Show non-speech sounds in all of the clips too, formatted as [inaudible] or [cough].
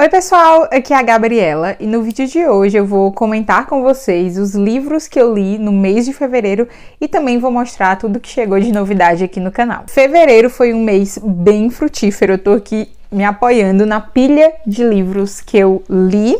Oi pessoal, aqui é a Gabriela e no vídeo de hoje eu vou comentar com vocês os livros que eu li no mês de fevereiro e também vou mostrar tudo que chegou de novidade aqui no canal. Fevereiro foi um mês bem frutífero, eu tô aqui me apoiando na pilha de livros que eu li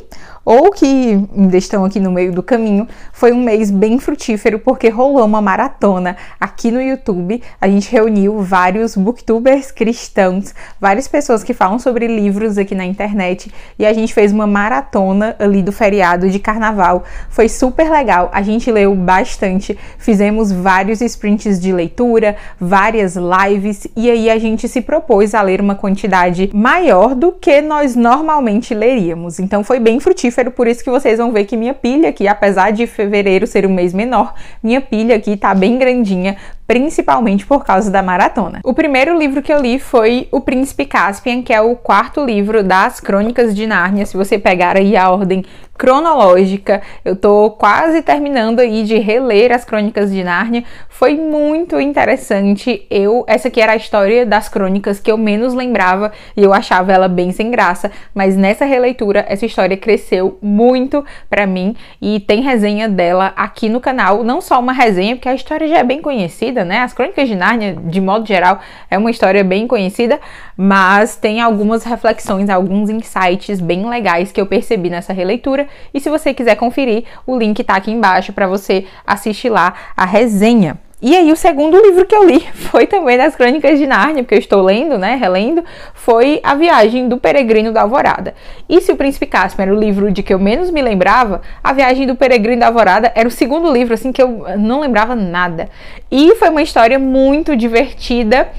ou que ainda estão aqui no meio do caminho, foi um mês bem frutífero porque rolou uma maratona aqui no YouTube. A gente reuniu vários booktubers cristãos, várias pessoas que falam sobre livros aqui na internet e a gente fez uma maratona ali do feriado de carnaval. Foi super legal, a gente leu bastante, fizemos vários sprints de leitura, várias lives e aí a gente se propôs a ler uma quantidade maior do que nós normalmente leríamos. Então foi bem frutífero fevereiro, por isso que vocês vão ver que minha pilha aqui, apesar de fevereiro ser um mês menor, minha pilha aqui tá bem grandinha principalmente por causa da maratona. O primeiro livro que eu li foi O Príncipe Caspian, que é o quarto livro das Crônicas de Nárnia. Se você pegar aí a ordem cronológica, eu tô quase terminando aí de reler as Crônicas de Nárnia. Foi muito interessante. Eu, essa aqui era a história das crônicas que eu menos lembrava e eu achava ela bem sem graça, mas nessa releitura essa história cresceu muito para mim e tem resenha dela aqui no canal, não só uma resenha, porque a história já é bem conhecida, conhecida, né? As Crônicas de Nárnia, de modo geral, é uma história bem conhecida, mas tem algumas reflexões, alguns insights bem legais que eu percebi nessa releitura. E se você quiser conferir, o link tá aqui embaixo para você assistir lá a resenha. E aí o segundo livro que eu li [laughs] foi também das Crônicas de Nárnia, porque eu estou lendo, né, relendo, foi A Viagem do Peregrino da Alvorada. E se o Príncipe Caspian era o livro de que eu menos me lembrava, A Viagem do Peregrino da Alvorada era o segundo livro assim que eu não lembrava nada. E foi uma história muito divertida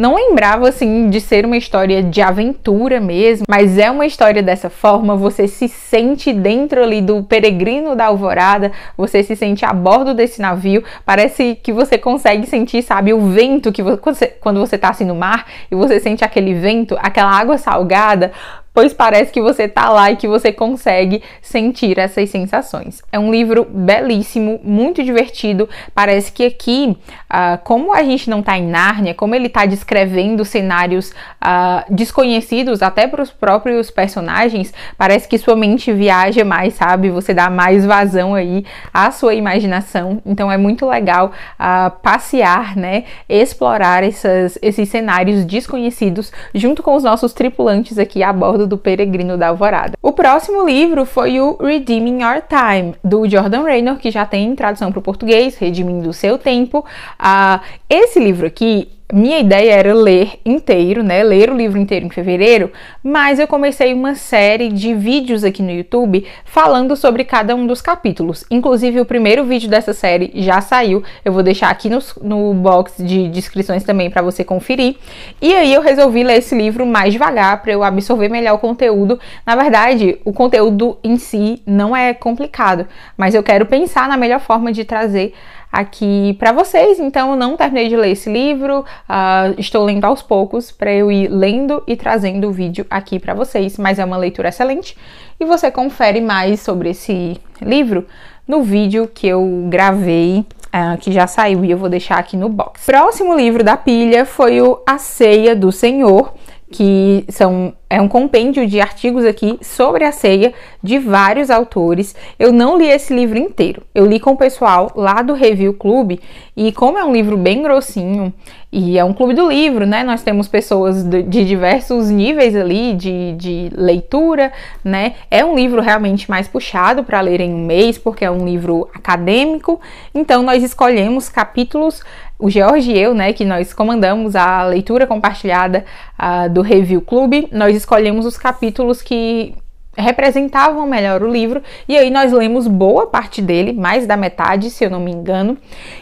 não lembrava assim de ser uma história de aventura mesmo, mas é uma história dessa forma, você se sente dentro ali do peregrino da alvorada, você se sente a bordo desse navio, parece que você consegue sentir, sabe, o vento que você, quando você tá assim no mar e você sente aquele vento, aquela água salgada pois parece que você tá lá e que você consegue sentir essas sensações. É um livro belíssimo, muito divertido. Parece que aqui, uh, como a gente não tá em Nárnia, como ele tá descrevendo cenários uh, desconhecidos até para os próprios personagens, parece que sua mente viaja mais, sabe? Você dá mais vazão aí à sua imaginação. Então é muito legal uh, passear, né? Explorar essas, esses cenários desconhecidos junto com os nossos tripulantes aqui a bordo do Peregrino da Alvorada. O próximo livro foi o Redeeming Our Time, do Jordan Raynor, que já tem tradução para o português, Redimindo o Seu Tempo. Uh, esse livro aqui minha ideia era ler inteiro, né? Ler o livro inteiro em fevereiro, mas eu comecei uma série de vídeos aqui no YouTube falando sobre cada um dos capítulos. Inclusive, o primeiro vídeo dessa série já saiu, eu vou deixar aqui no, no box de descrições também para você conferir. E aí eu resolvi ler esse livro mais devagar para eu absorver melhor o conteúdo. Na verdade, o conteúdo em si não é complicado, mas eu quero pensar na melhor forma de trazer aqui para vocês. Então, eu não terminei de ler esse livro, uh, estou lendo aos poucos para eu ir lendo e trazendo o vídeo aqui para vocês. Mas é uma leitura excelente e você confere mais sobre esse livro no vídeo que eu gravei Uh, que já saiu e eu vou deixar aqui no box. Próximo livro da pilha foi o A Ceia do Senhor, que são é um compêndio de artigos aqui sobre a ceia de vários autores. Eu não li esse livro inteiro. Eu li com o pessoal lá do Review Clube e como é um livro bem grossinho e é um clube do livro, né? Nós temos pessoas de, diversos níveis ali de, de leitura, né? É um livro realmente mais puxado para ler em um mês porque é um livro acadêmico. Então nós escolhemos capítulos o George e eu, né, que nós comandamos a leitura compartilhada uh, do Review Clube, nós escolhemos os capítulos que representavam melhor o livro, e aí nós lemos boa parte dele, mais da metade, se eu não me engano,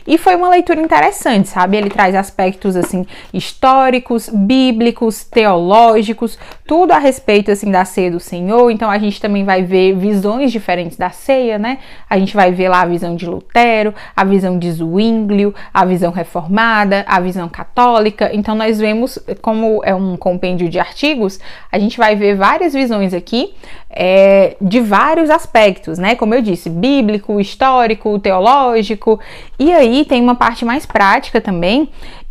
e foi uma leitura interessante, sabe? Ele traz aspectos assim históricos, bíblicos, teológicos, tudo a respeito assim da ceia do Senhor. Então a gente também vai ver visões diferentes da ceia, né? A gente vai ver lá a visão de Lutero, a visão de Zwinglio, a visão reformada, a visão católica. Então nós vemos como é um compêndio de artigos, a gente vai ver várias visões aqui é, de vários aspectos, né? Como eu disse, bíblico, histórico, teológico. E aí tem uma parte mais prática também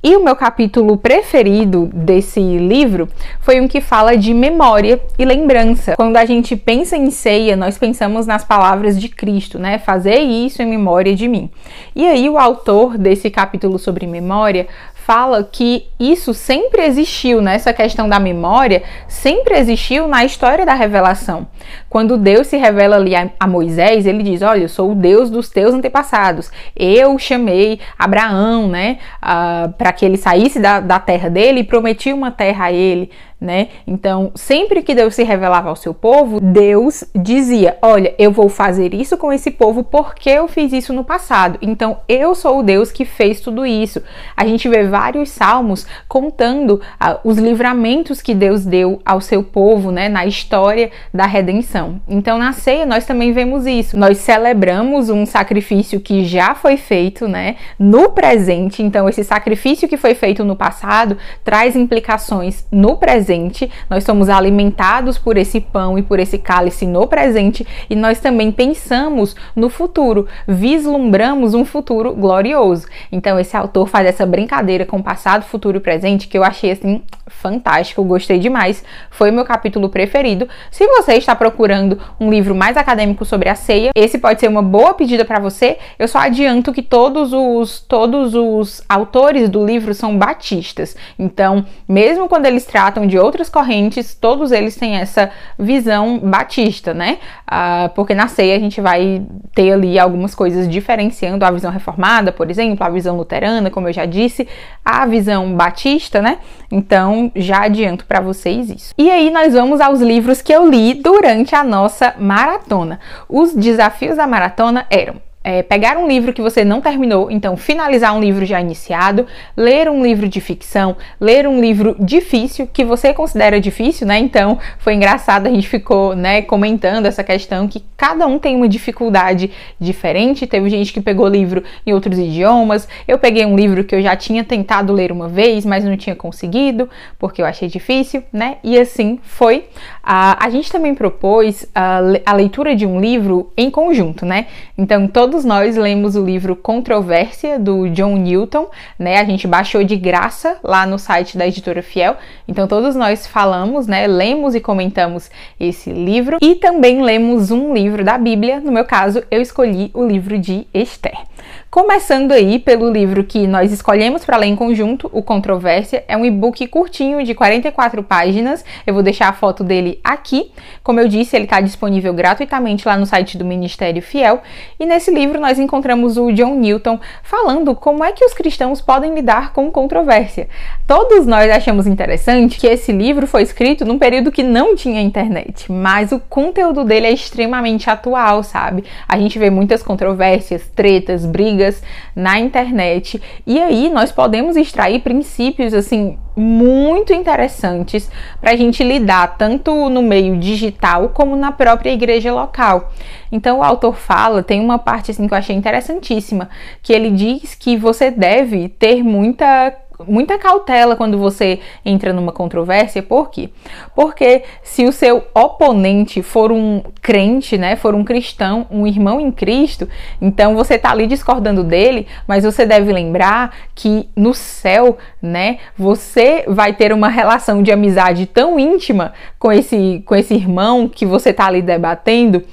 e o meu capítulo preferido desse livro foi um que fala de memória e lembrança. Quando a gente pensa em ceia, nós pensamos nas palavras de Cristo, né? Fazer isso em memória de mim. E aí o autor desse capítulo sobre memória fala que isso sempre existiu, né? Essa questão da memória sempre existiu na história da revelação. Quando Deus se revela ali a, Moisés, ele diz: Olha, eu sou o Deus dos teus antepassados. Eu chamei Abraão, né, uh, para que ele saísse da, da terra dele e prometi uma terra a ele né? Então, sempre que Deus se revelava ao seu povo, Deus dizia: Olha, eu vou fazer isso com esse povo porque eu fiz isso no passado. Então, eu sou o Deus que fez tudo isso. A gente vê vários salmos contando ah, os livramentos que Deus deu ao seu povo, né? Na história da redenção. Então, na ceia, nós também vemos isso. Nós celebramos um sacrifício que já foi feito, né? No presente. Então, esse sacrifício que foi feito no passado traz implicações no presente presente, nós somos alimentados por esse pão e por esse cálice no presente e nós também pensamos no futuro, vislumbramos um futuro glorioso. Então esse autor faz essa brincadeira com passado, futuro e presente que eu achei assim fantástico, gostei demais. Foi meu capítulo preferido. Se você está procurando um livro mais acadêmico sobre a ceia, esse pode ser uma boa pedida para você. Eu só adianto que todos os todos os autores do livro são batistas. Então, mesmo quando eles tratam de de outras correntes, todos eles têm essa visão batista, né? Ah, porque na ceia a gente vai ter ali algumas coisas diferenciando a visão reformada, por exemplo, a visão luterana, como eu já disse, a visão batista, né? Então já adianto para vocês isso. E aí nós vamos aos livros que eu li durante a nossa maratona. Os desafios da maratona eram é, pegar um livro que você não terminou, então finalizar um livro já iniciado, ler um livro de ficção, ler um livro difícil que você considera difícil, né? Então foi engraçado a gente ficou, né, comentando essa questão que cada um tem uma dificuldade diferente. Teve gente que pegou livro em outros idiomas. Eu peguei um livro que eu já tinha tentado ler uma vez, mas não tinha conseguido porque eu achei difícil, né? E assim foi. Uh, a gente também propôs a, ah, a leitura de um livro em conjunto, né? Então todos todos nós lemos o livro Controvérsia do John Newton, né? A gente baixou de graça lá no site da Editora Fiel. Então todos nós falamos, né, lemos e comentamos esse livro e também lemos um livro da Bíblia. No meu caso, eu escolhi o livro de Esther. Começando aí pelo livro que nós escolhemos para ler em conjunto, o Controvérsia, é um e-book curtinho de 44 páginas. Eu vou deixar a foto dele aqui. Como eu disse, ele está disponível gratuitamente lá no site do Ministério Fiel. E nesse livro nós encontramos o John Newton falando como é que os cristãos podem lidar com controvérsia. Todos nós achamos interessante que esse livro foi escrito num período que não tinha internet, mas o conteúdo dele é extremamente atual, sabe? A gente vê muitas controvérsias, tretas, brigas na internet, e aí nós podemos extrair princípios assim muito interessantes para a gente lidar tanto no meio digital como na própria igreja local. Então o autor fala, tem uma parte assim que eu achei interessantíssima, que ele diz que você deve ter muita muita cautela quando você entra numa controvérsia, por quê? Porque se o seu oponente for um crente, né, for um cristão, um irmão em Cristo, então você está ali discordando dele, mas você deve lembrar que no céu, né, você vai ter uma relação de amizade tão íntima com esse com esse irmão que você está ali debatendo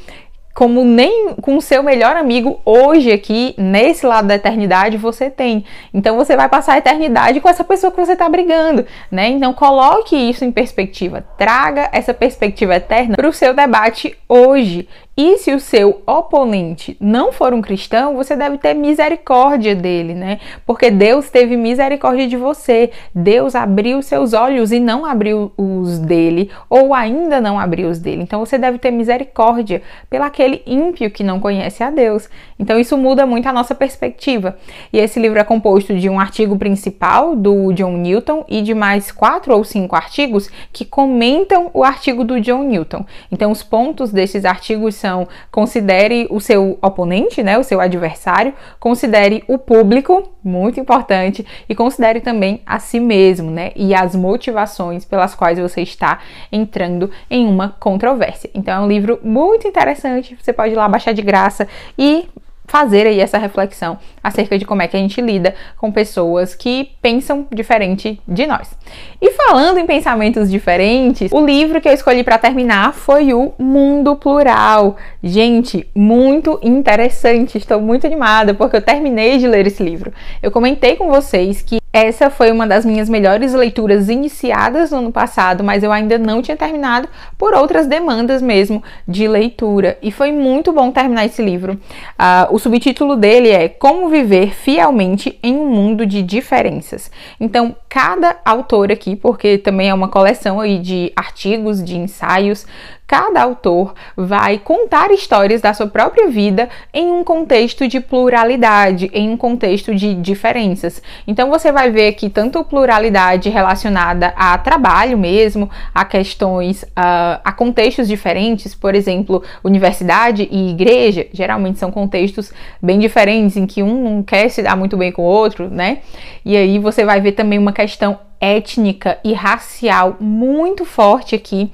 como nem com o seu melhor amigo hoje aqui, nesse lado da eternidade, você tem. Então você vai passar a eternidade com essa pessoa que você está brigando, né? Então coloque isso em perspectiva, traga essa perspectiva eterna para o seu debate hoje. E se o seu oponente não for um cristão, você deve ter misericórdia dele, né? Porque Deus teve misericórdia de você. Deus abriu seus olhos e não abriu os dele, ou ainda não abriu os dele. Então você deve ter misericórdia pelo aquele ímpio que não conhece a Deus. Então isso muda muito a nossa perspectiva. E esse livro é composto de um artigo principal do John Newton e de mais quatro ou cinco artigos que comentam o artigo do John Newton. Então os pontos desses artigos discussão, considere o seu oponente, né, o seu adversário, considere o público, muito importante, e considere também a si mesmo, né, e as motivações pelas quais você está entrando em uma controvérsia. Então é um livro muito interessante, você pode ir lá baixar de graça e fazer aí essa reflexão acerca de como é que a gente lida com pessoas que pensam diferente de nós. E falando em pensamentos diferentes, o livro que eu escolhi para terminar foi o Mundo Plural. Gente, muito interessante, estou muito animada porque eu terminei de ler esse livro. Eu comentei com vocês que essa foi uma das minhas melhores leituras iniciadas no ano passado, mas eu ainda não tinha terminado por outras demandas mesmo de leitura. E foi muito bom terminar esse livro. Uh, o subtítulo dele é Como Viver Fielmente em um Mundo de Diferenças. Então, cada autor aqui, porque também é uma coleção aí de artigos, de ensaios Cada autor vai contar histórias da sua própria vida em um contexto de pluralidade, em um contexto de diferenças. Então você vai ver aqui tanto pluralidade relacionada a trabalho mesmo, a questões, a, ah, a contextos diferentes, por exemplo, universidade e igreja, geralmente são contextos bem diferentes, em que um não quer se dar muito bem com o outro, né? E aí você vai ver também uma questão étnica e racial muito forte aqui,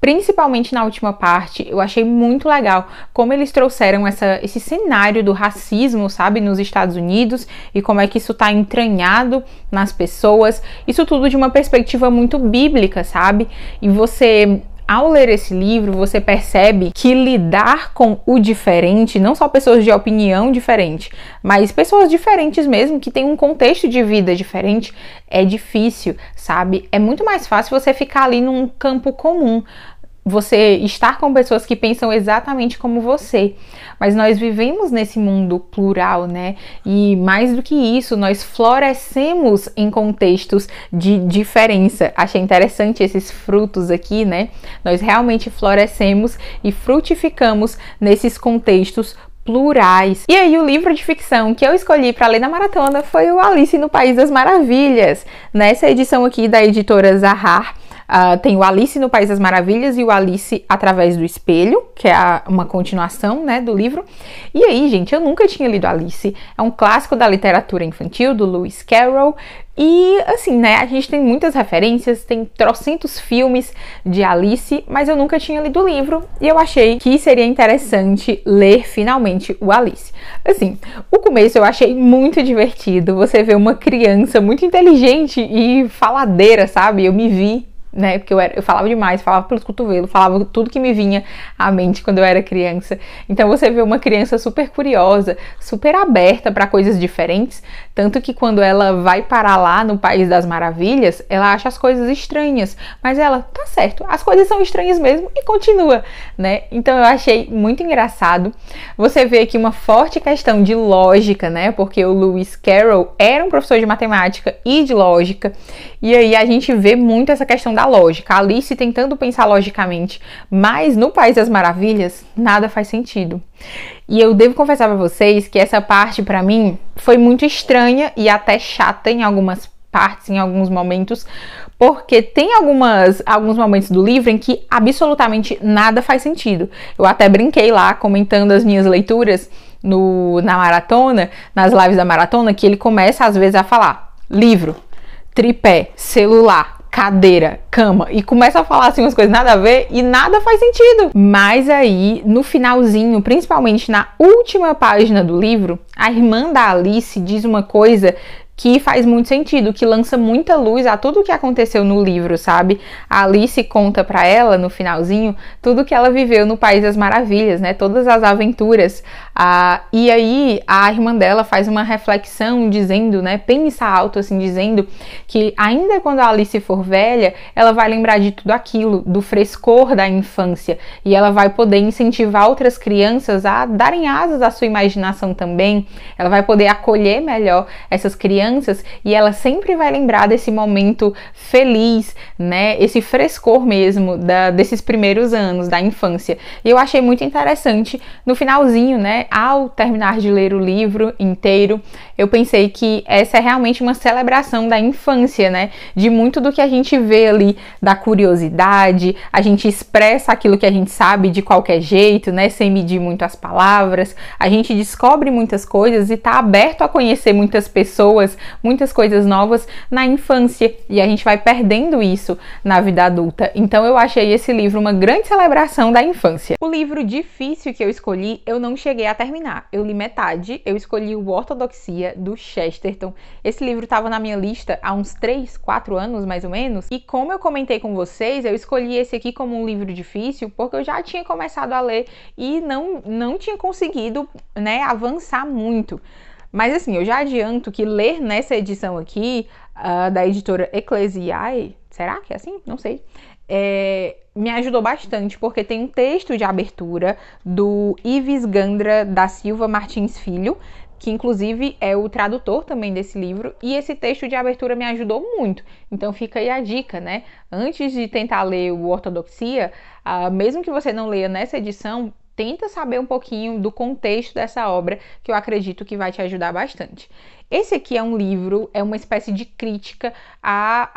principalmente na última parte, eu achei muito legal como eles trouxeram essa, esse cenário do racismo, sabe, nos Estados Unidos e como é que isso está entranhado nas pessoas. Isso tudo de uma perspectiva muito bíblica, sabe? E você ao ler esse livro, você percebe que lidar com o diferente, não só pessoas de opinião diferente, mas pessoas diferentes mesmo, que têm um contexto de vida diferente, é difícil, sabe? É muito mais fácil você ficar ali num campo comum, você estar com pessoas que pensam exatamente como você. Mas nós vivemos nesse mundo plural, né? E mais do que isso, nós florescemos em contextos de diferença. Achei interessante esses frutos aqui, né? Nós realmente florescemos e frutificamos nesses contextos plurais. E aí o livro de ficção que eu escolhi para ler na maratona foi o Alice no País das Maravilhas, nessa edição aqui da editora Zahar. Uh, tem o Alice no País das Maravilhas e o Alice através do Espelho, que é a, uma continuação né, do livro. E aí, gente, eu nunca tinha lido Alice. É um clássico da literatura infantil, do Lewis Carroll. E assim, né, a gente tem muitas referências, tem trocentos filmes de Alice, mas eu nunca tinha lido o livro e eu achei que seria interessante ler finalmente o Alice. Assim, o começo eu achei muito divertido, você vê uma criança muito inteligente e faladeira, sabe? Eu me vi né? Porque eu, era, eu falava demais, falava pelos cotovelos, falava tudo que me vinha à mente quando eu era criança. Então você vê uma criança super curiosa, super aberta para coisas diferentes, tanto que quando ela vai parar lá no País das Maravilhas, ela acha as coisas estranhas, mas ela, tá certo, as coisas são estranhas mesmo e continua, né? Então eu achei muito engraçado. Você vê aqui uma forte questão de lógica, né? Porque o Lewis Carroll era um professor de matemática e de lógica, e aí a gente vê muito essa questão da lógica. A Alice tentando pensar logicamente, mas no País das Maravilhas nada faz sentido. E eu devo confessar para vocês que essa parte para mim foi muito estranha e até chata em algumas partes, em alguns momentos, porque tem algumas, alguns momentos do livro em que absolutamente nada faz sentido. Eu até brinquei lá comentando as minhas leituras no, na maratona, nas lives da maratona, que ele começa às vezes a falar livro, tripé, celular, cadeira, cama e começa a falar assim umas coisas nada a ver e nada faz sentido. Mas aí, no finalzinho, principalmente na última página do livro, a irmã da Alice diz uma coisa que faz muito sentido, que lança muita luz a tudo o que aconteceu no livro, sabe? A Alice conta para ela no finalzinho tudo que ela viveu no País das Maravilhas, né? Todas as aventuras, ah, e aí a irmã dela faz uma reflexão dizendo, né? Pensa alto, assim, dizendo que ainda quando a Alice for velha, ela vai lembrar de tudo aquilo, do frescor da infância, e ela vai poder incentivar outras crianças a darem asas à sua imaginação também. Ela vai poder acolher melhor essas crianças e ela sempre vai lembrar desse momento feliz, né? Esse frescor mesmo da, desses primeiros anos da infância. E eu achei muito interessante no finalzinho, né? ao terminar de ler o livro inteiro, eu pensei que essa é realmente uma celebração da infância, né? De muito do que a gente vê ali, da curiosidade, a gente expressa aquilo que a gente sabe de qualquer jeito, né? Sem medir muito as palavras, a gente descobre muitas coisas e está aberto a conhecer muitas pessoas, muitas coisas novas na infância e a gente vai perdendo isso na vida adulta. Então eu achei esse livro uma grande celebração da infância. O livro difícil que eu escolhi, eu não cheguei a para terminar, eu li metade, eu escolhi o Ortodoxia do Chesterton. Esse livro estava na minha lista há uns 3, 4 anos mais ou menos, e como eu comentei com vocês, eu escolhi esse aqui como um livro difícil porque eu já tinha começado a ler e não não tinha conseguido, né, avançar muito. Mas assim, eu já adianto que ler nessa edição aqui, uh, da editora Ecclesiae, será que é assim? Não sei é, me ajudou bastante, porque tem um texto de abertura do Ives Gandra da Silva Martins Filho, que inclusive é o tradutor também desse livro, e esse texto de abertura me ajudou muito. Então fica aí a dica, né? Antes de tentar ler o Ortodoxia, uh, mesmo que você não leia nessa edição, tenta saber um pouquinho do contexto dessa obra, que eu acredito que vai te ajudar bastante. Esse aqui é um livro, é uma espécie de crítica a,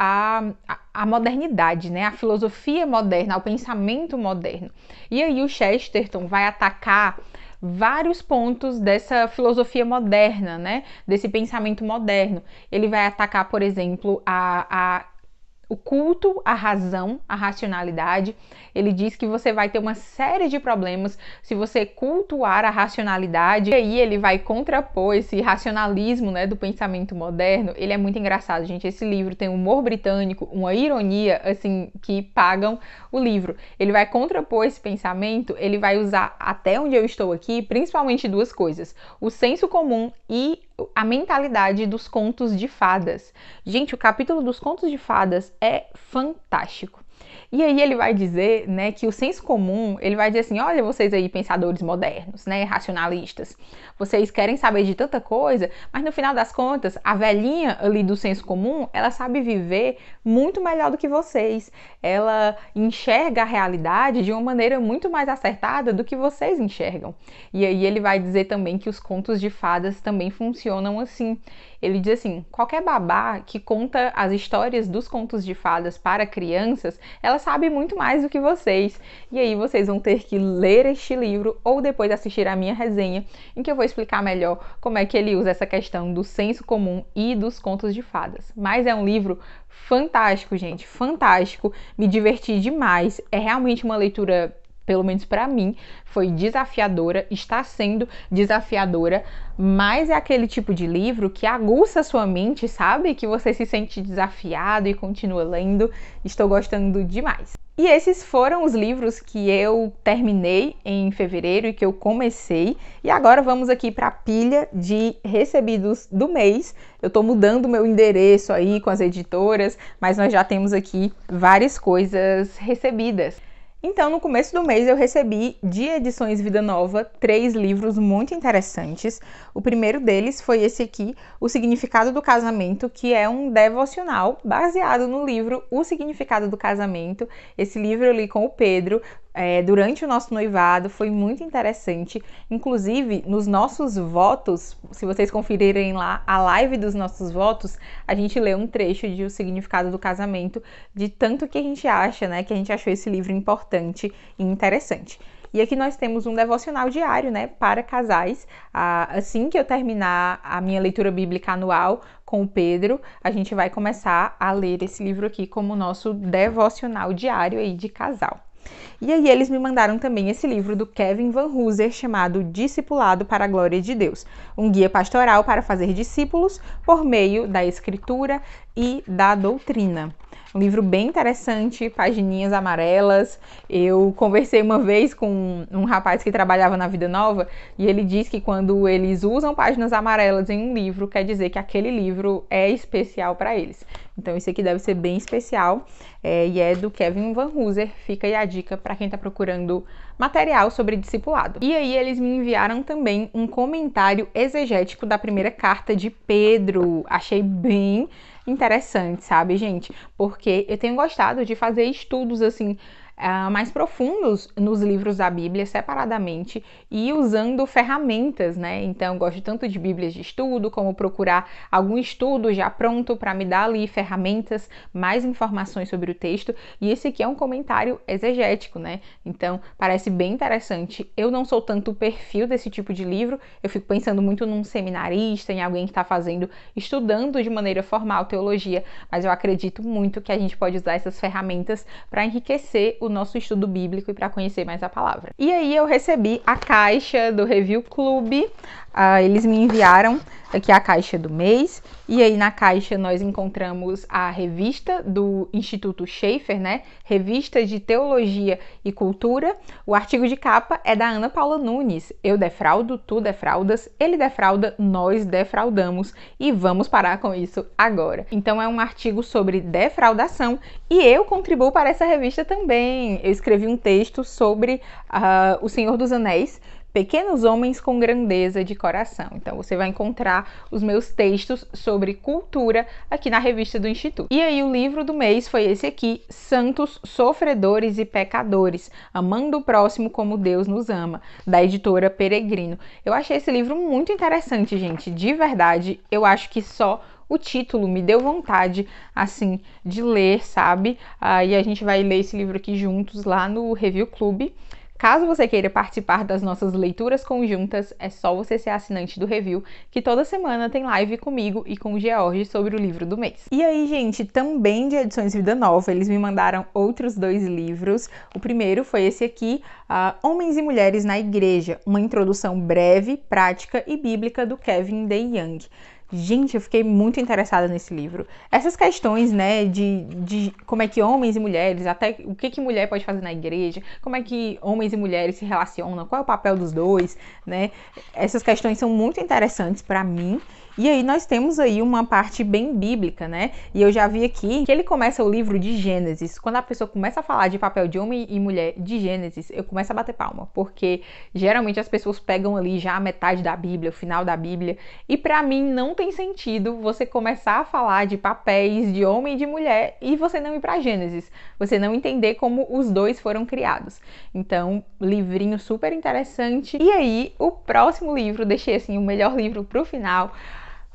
a, a a modernidade, né? A filosofia moderna, o pensamento moderno. E aí o Chesterton vai atacar vários pontos dessa filosofia moderna, né? Desse pensamento moderno. Ele vai atacar, por exemplo, a, a o culto à razão, à racionalidade. Ele diz que você vai ter uma série de problemas se você cultuar a racionalidade. E aí ele vai contrapor esse racionalismo, né, do pensamento moderno. Ele é muito engraçado, gente. Esse livro tem um humor britânico, uma ironia assim que pagam o livro. Ele vai contrapor esse pensamento, ele vai usar até onde eu estou aqui, principalmente duas coisas: o senso comum e a mentalidade dos contos de fadas. Gente, o capítulo dos contos de fadas é fantástico. E aí ele vai dizer, né, que o senso comum, ele vai dizer assim, olha vocês aí pensadores modernos, né, racionalistas, vocês querem saber de tanta coisa, mas no final das contas, a velhinha ali do senso comum, ela sabe viver muito melhor do que vocês. Ela enxerga a realidade de uma maneira muito mais acertada do que vocês enxergam. E aí ele vai dizer também que os contos de fadas também funcionam assim. Ele diz assim: qualquer babá que conta as histórias dos contos de fadas para crianças, ela sabe muito mais do que vocês. E aí vocês vão ter que ler este livro ou depois assistir a minha resenha, em que eu vou explicar melhor como é que ele usa essa questão do senso comum e dos contos de fadas. Mas é um livro fantástico, gente, fantástico. Me diverti demais. É realmente uma leitura pelo menos para mim, foi desafiadora, está sendo desafiadora, mas é aquele tipo de livro que aguça a sua mente, sabe? Que você se sente desafiado e continua lendo. Estou gostando demais. E esses foram os livros que eu terminei em fevereiro e que eu comecei. E agora vamos aqui para a pilha de recebidos do mês. Eu estou mudando meu endereço aí com as editoras, mas nós já temos aqui várias coisas recebidas. Então, no começo do mês, eu recebi de Edições Vida Nova três livros muito interessantes. O primeiro deles foi esse aqui, O Significado do Casamento, que é um devocional baseado no livro O Significado do Casamento. Esse livro eu li com o Pedro, é, durante o nosso noivado, foi muito interessante. Inclusive, nos nossos votos, se vocês conferirem lá a live dos nossos votos, a gente lê um trecho de O Significado do Casamento, de tanto que a gente acha, né, que a gente achou esse livro importante e interessante. E aqui nós temos um devocional diário, né, para casais. Assim que eu terminar a minha leitura bíblica anual com o Pedro, a gente vai começar a ler esse livro aqui como nosso devocional diário aí de casal. E aí eles me mandaram também esse livro do Kevin Van Hooser chamado Discipulado para a Glória de Deus, um guia pastoral para fazer discípulos por meio da escritura e da doutrina. Um livro bem interessante, pagininhas amarelas. Eu conversei uma vez com um rapaz que trabalhava na Vida Nova e ele diz que quando eles usam páginas amarelas em um livro, quer dizer que aquele livro é especial para eles. Então, esse aqui deve ser bem especial é, e é do Kevin Van Hooser. Fica aí a dica para quem está procurando material sobre discipulado. E aí, eles me enviaram também um comentário exegético da primeira carta de Pedro. Achei bem interessante, sabe, gente? Porque eu tenho gostado de fazer estudos assim ah, mais profundos nos livros da Bíblia separadamente e usando ferramentas, né? Então, gosto tanto de Bíblias de estudo, como procurar algum estudo já pronto para me dar ali ferramentas, mais informações sobre o texto. E esse aqui é um comentário exegético, né? Então, parece bem interessante. Eu não sou tanto o perfil desse tipo de livro, eu fico pensando muito num seminarista, em alguém que está fazendo, estudando de maneira formal teologia, mas eu acredito muito que a gente pode usar essas ferramentas para enriquecer o o nosso estudo bíblico e para conhecer mais a palavra. E aí eu recebi a caixa do Review Clube, uh, eles me enviaram aqui a caixa do mês e aí na caixa nós encontramos a revista do Instituto Schaefer, né? Revista de Teologia e Cultura. O artigo de capa é da Ana Paula Nunes. Eu defraudo, tu defraudas, ele defrauda, nós defraudamos e vamos parar com isso agora. Então é um artigo sobre defraudação e eu contribuo para essa revista também. Eu escrevi um texto sobre uh, O Senhor dos Anéis Pequenos Homens com Grandeza de Coração. Então você vai encontrar os meus textos sobre cultura aqui na revista do Instituto. E aí o livro do mês foi esse aqui, Santos, Sofredores e Pecadores, Amando o Próximo como Deus nos Ama, da editora Peregrino. Eu achei esse livro muito interessante, gente, de verdade. Eu acho que só o título me deu vontade, assim, de ler, sabe? Aí ah, a gente vai ler esse livro aqui juntos lá no Review Clube. Caso você queira participar das nossas leituras conjuntas, é só você ser assinante do Review, que toda semana tem live comigo e com o George sobre o livro do mês. E aí, gente, também de Edições Vida Nova, eles me mandaram outros dois livros. O primeiro foi esse aqui, uh, Homens e Mulheres na Igreja, uma introdução breve, prática e bíblica do Kevin DeYoung. Gente, eu fiquei muito interessada nesse livro. Essas questões, né, de, de como é que homens e mulheres, até o que que mulher pode fazer na igreja, como é que homens e mulheres se relacionam, qual é o papel dos dois, né? Essas questões são muito interessantes para mim e aí nós temos aí uma parte bem bíblica, né? E eu já vi aqui que ele começa o livro de Gênesis. Quando a pessoa começa a falar de papel de homem e mulher de Gênesis, eu começo a bater palma, porque geralmente as pessoas pegam ali já a metade da Bíblia, o final da Bíblia, e para mim não tem sentido você começar a falar de papéis de homem e de mulher e você não ir para Gênesis, você não entender como os dois foram criados. Então, livrinho super interessante. E aí, o próximo livro, deixei assim o melhor livro pro final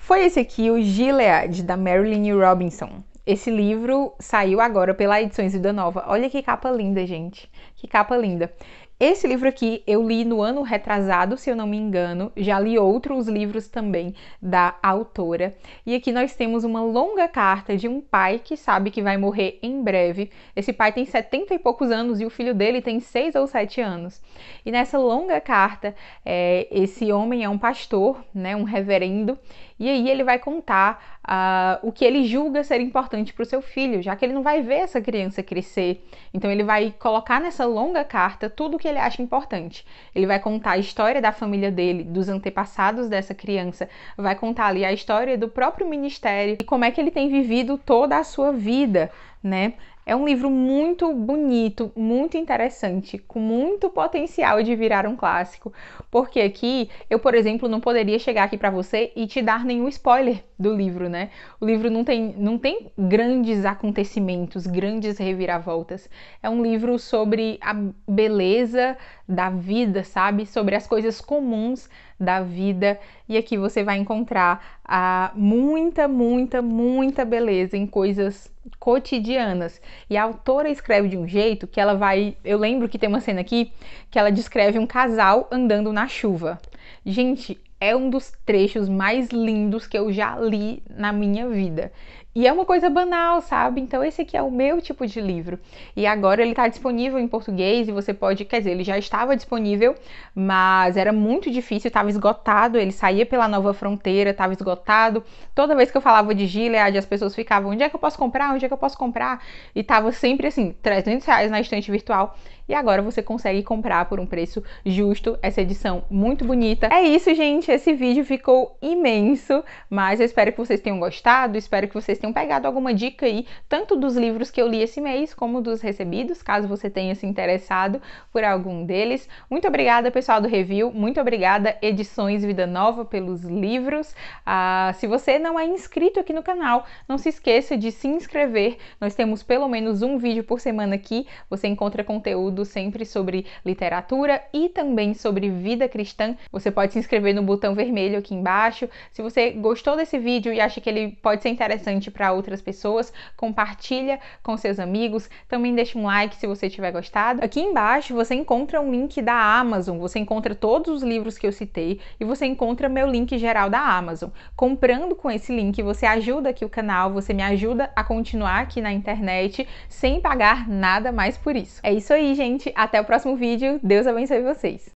foi esse aqui o Gilead, da Marilyn Robinson. Esse livro saiu agora pela Edições Vida Nova. Olha que capa linda, gente. Que capa linda. Esse livro aqui eu li no ano retrasado, se eu não me engano, já li outros livros também da autora. E aqui nós temos uma longa carta de um pai que sabe que vai morrer em breve. Esse pai tem 70 e poucos anos e o filho dele tem 6 ou 7 anos. E nessa longa carta, é, esse homem é um pastor, né, um reverendo, e aí ele vai contar uh, o que ele julga ser importante para o seu filho, já que ele não vai ver essa criança crescer. Então ele vai colocar nessa longa carta tudo o que ele acha importante. Ele vai contar a história da família dele, dos antepassados dessa criança, vai contar ali a história do próprio ministério e como é que ele tem vivido toda a sua vida, né? É um livro muito bonito, muito interessante, com muito potencial de virar um clássico, porque aqui eu, por exemplo, não poderia chegar aqui para você e te dar nenhum spoiler do livro, né? O livro não tem, não tem grandes acontecimentos, grandes reviravoltas. É um livro sobre a beleza da vida, sabe? Sobre as coisas comuns da vida. E aqui você vai encontrar ah, muita, muita, muita beleza em coisas cotidianas. E a autora escreve de um jeito que ela vai. Eu lembro que tem uma cena aqui que ela descreve um casal andando na chuva. Gente, é um dos trechos mais lindos que eu já li na minha vida. E é uma coisa banal, sabe? Então esse aqui é o meu tipo de livro. E agora ele está disponível em português e você pode, quer dizer, ele já estava disponível, mas era muito difícil, estava esgotado, ele saía pela Nova Fronteira, estava esgotado. Toda vez que eu falava de Gilead, as pessoas ficavam, onde é que eu posso comprar? Onde é que eu posso comprar? E estava sempre assim, 300 reais na estante virtual. E agora você consegue comprar por um preço justo essa edição muito bonita. É isso, gente, esse vídeo ficou imenso, mas eu espero que vocês tenham gostado, espero que vocês tenham pegado alguma dica aí, tanto dos livros que eu li esse mês, como dos recebidos, caso você tenha se interessado por algum deles. Muito obrigada, pessoal do Review, muito obrigada, Edições Vida Nova, pelos livros. Ah, se você não é inscrito aqui no canal, não se esqueça de se inscrever. Nós temos pelo menos um vídeo por semana aqui. Você encontra conteúdo sempre sobre literatura e também sobre vida cristã. Você pode se inscrever no botão vermelho aqui embaixo. Se você gostou desse vídeo e acha que ele pode ser interessante para outras pessoas, compartilha com seus amigos, também deixa um like se você tiver gostado. Aqui embaixo você encontra um link da Amazon, você encontra todos os livros que eu citei e você encontra meu link geral da Amazon. Comprando com esse link, você ajuda aqui o canal, você me ajuda a continuar aqui na internet sem pagar nada mais por isso. É isso aí, gente. Até o próximo vídeo. Deus abençoe vocês.